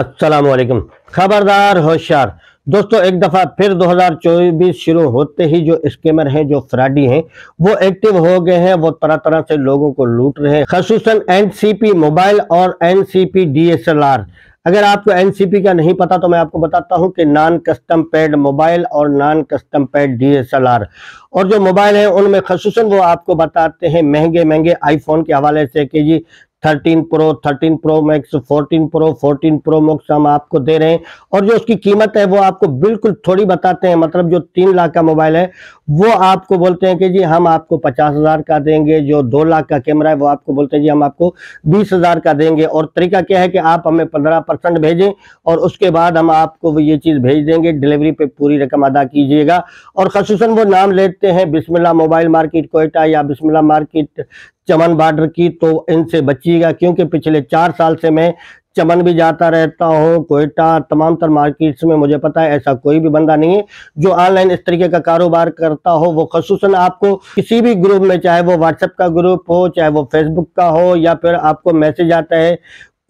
असलकम खबरदार होशियार दोस्तों एक दफ़ा फिर 2024 शुरू होते ही जो स्कैमर हैं जो फ्राडी हैं वो एक्टिव हो गए हैं वो तरह तरह से लोगों को लूट रहे हैं खसूस एन मोबाइल और एन डीएसएलआर अगर आपको एन का नहीं पता तो मैं आपको बताता हूं कि नॉन कस्टम पेड मोबाइल और नॉन कस्टम पेड डीएसएलआर और जो मोबाइल हैं उनमें खसूस वो आपको बताते हैं महंगे महंगे आईफोन के हवाले से कि जी thirteen Pro thirteen Pro Max fourteen Pro fourteen Pro Max हम आपको दे रहे हैं और जो उसकी कीमत है वो आपको बिल्कुल थोड़ी बताते हैं मतलब जो तीन लाख का मोबाइल है वो आपको बोलते हैं कि जी हम आपको पचास हज़ार का देंगे जो दो लाख का कैमरा है वो आपको बोलते हैं जी हम आपको बीस हज़ार का देंगे और तरीका क्या है कि आप हमें पंद्रह परसेंट भेजें और उसके बाद हम आपको ये चीज़ भेज देंगे डिलीवरी पे पूरी रकम अदा कीजिएगा और खसूस वो नाम लेते हैं बिस्मिल्ला मोबाइल मार्केट कोयटा या बिस्मिल्ला मार्केट चमन बॉर्डर की तो इनसे बचिएगा क्योंकि पिछले चार साल से मैं चमन भी जाता रहता हूँ कोयटा तमाम तर मार्केट्स में मुझे पता है ऐसा कोई भी बंदा नहीं है जो ऑनलाइन इस तरीके का कारोबार करता हो वो खसूस आपको किसी भी ग्रुप में चाहे वो व्हाट्सएप का ग्रुप हो चाहे वो फेसबुक का हो या फिर आपको मैसेज आता है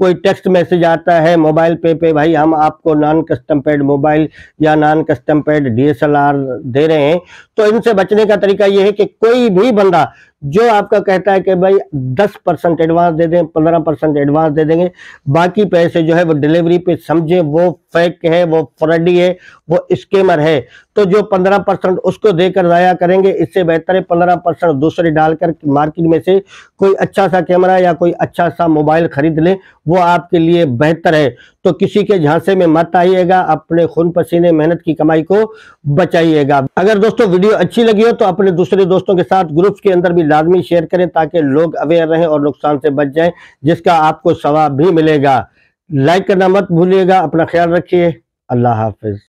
कोई टेक्स्ट मैसेज आता है मोबाइल पे पे भाई हम आपको नॉन कस्टम पेड मोबाइल या नॉन कस्टम पेड डीएसएलआर दे रहे हैं तो इनसे बचने का तरीका ये है कि कोई भी बंदा जो आपका कहता है कि भाई दस परसेंट एडवांस दे दें पंद्रह परसेंट एडवांस दे देंगे बाकी पैसे जो है वो डिलीवरी पे समझें वो फेक है वो फ्रॉडी है वो स्केमर है तो जो पंद्रह परसेंट उसको देकर ज़ाया करेंगे इससे बेहतर है पंद्रह परसेंट दूसरे डालकर मार्केट में से कोई अच्छा सा कैमरा या कोई अच्छा सा मोबाइल खरीद लें वो आपके लिए बेहतर है तो किसी के झांसे में मत आइएगा अपने खून पसीने मेहनत की कमाई को बचाइएगा अगर दोस्तों वीडियो अच्छी लगी हो तो अपने दूसरे दोस्तों के साथ ग्रुप्स के अंदर भी लाजमी शेयर करें ताकि लोग अवेयर रहें और नुकसान से बच जाएं जिसका आपको सवाब भी मिलेगा लाइक करना मत भूलिएगा अपना ख्याल रखिए अल्लाह हाफिज